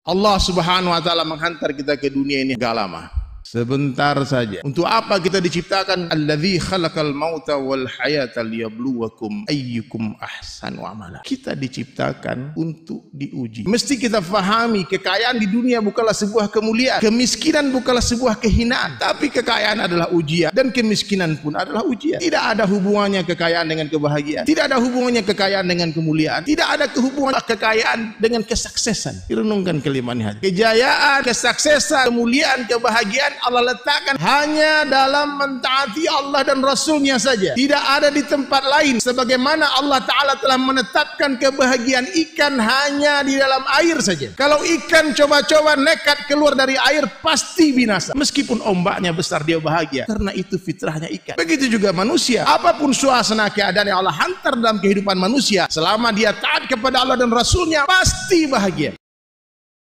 Allah Subhanahu wa taala menghantar kita ke dunia ini gak lama. Sebentar saja. Untuk apa kita diciptakan? Alladzi khalaqal mauta wal hayata liyabluwakum ayyukum ahsanu amala. Kita diciptakan untuk diuji. Mesti kita fahami kekayaan di dunia bukanlah sebuah kemuliaan, kemiskinan bukanlah sebuah kehinaan, tapi kekayaan adalah ujian dan kemiskinan pun adalah ujian. Tidak ada hubungannya kekayaan dengan kebahagiaan. Tidak ada hubungannya kekayaan dengan kemuliaan. Tidak ada kehubungan kekayaan dengan kesuksesan. Renungkan kalimat ini. Kejayaan, kesuksesan, kemuliaan, kebahagiaan Allah letakkan hanya dalam mentaati Allah dan Rasulnya saja. Tidak ada di tempat lain. Sebagaimana Allah Ta'ala telah menetapkan kebahagiaan ikan hanya di dalam air saja. Kalau ikan coba-coba nekat keluar dari air pasti binasa. Meskipun ombaknya besar dia bahagia. Karena itu fitrahnya ikan. Begitu juga manusia. Apapun suasana keadaan yang Allah hantar dalam kehidupan manusia. Selama dia taat kepada Allah dan Rasulnya pasti bahagia.